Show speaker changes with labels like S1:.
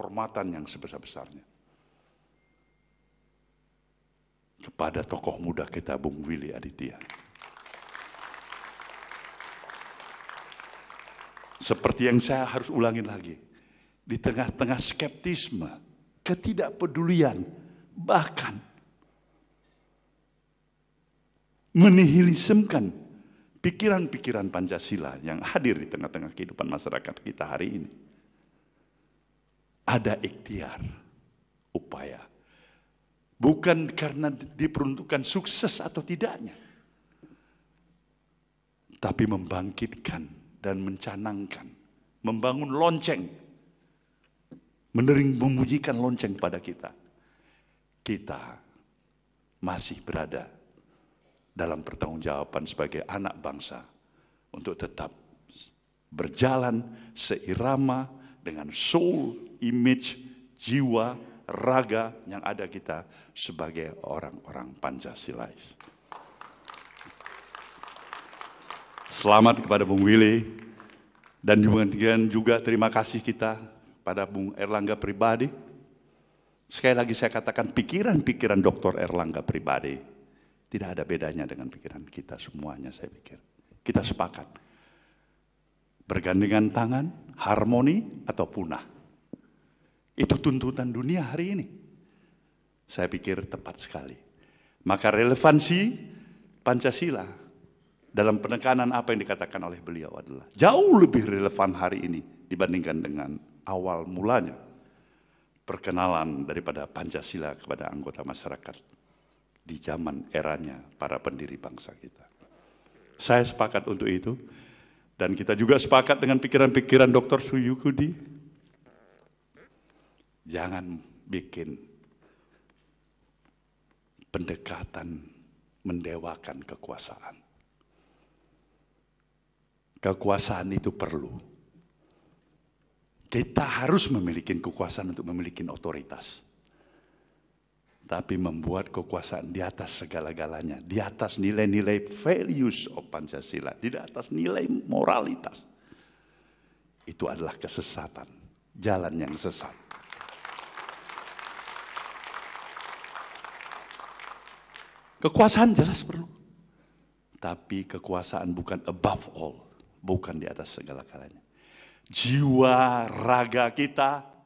S1: penghormatan yang sebesar-besarnya. Kepada tokoh muda kita, Bung Willy Aditya. Seperti yang saya harus ulangin lagi. Di tengah-tengah skeptisme, ketidakpedulian, bahkan menihilisemkan pikiran-pikiran Pancasila yang hadir di tengah-tengah kehidupan masyarakat kita hari ini ada ikhtiar, upaya. Bukan karena diperuntukkan sukses atau tidaknya. Tapi membangkitkan dan mencanangkan. Membangun lonceng. Menering memujikan lonceng pada kita. Kita masih berada dalam pertanggungjawaban sebagai anak bangsa untuk tetap berjalan seirama dengan soul image, jiwa, raga yang ada kita sebagai orang-orang Pancasilais. Selamat kepada Bung Willy dan juga, juga terima kasih kita pada Bung Erlangga pribadi. Sekali lagi saya katakan pikiran-pikiran Dr. Erlangga pribadi tidak ada bedanya dengan pikiran kita semuanya saya pikir. Kita sepakat. Bergandengan tangan, harmoni atau punah. Itu tuntutan dunia hari ini. Saya pikir tepat sekali. Maka relevansi Pancasila dalam penekanan apa yang dikatakan oleh beliau adalah jauh lebih relevan hari ini dibandingkan dengan awal mulanya perkenalan daripada Pancasila kepada anggota masyarakat di zaman eranya para pendiri bangsa kita. Saya sepakat untuk itu dan kita juga sepakat dengan pikiran-pikiran Dr. Suyukudi Jangan bikin pendekatan mendewakan kekuasaan. Kekuasaan itu perlu. Kita harus memiliki kekuasaan untuk memiliki otoritas. Tapi membuat kekuasaan di atas segala-galanya. Di atas nilai-nilai values of Pancasila. Di atas nilai moralitas. Itu adalah kesesatan. Jalan yang sesat. Kekuasaan jelas perlu. Tapi kekuasaan bukan above all. Bukan di atas segala kalanya. Jiwa raga kita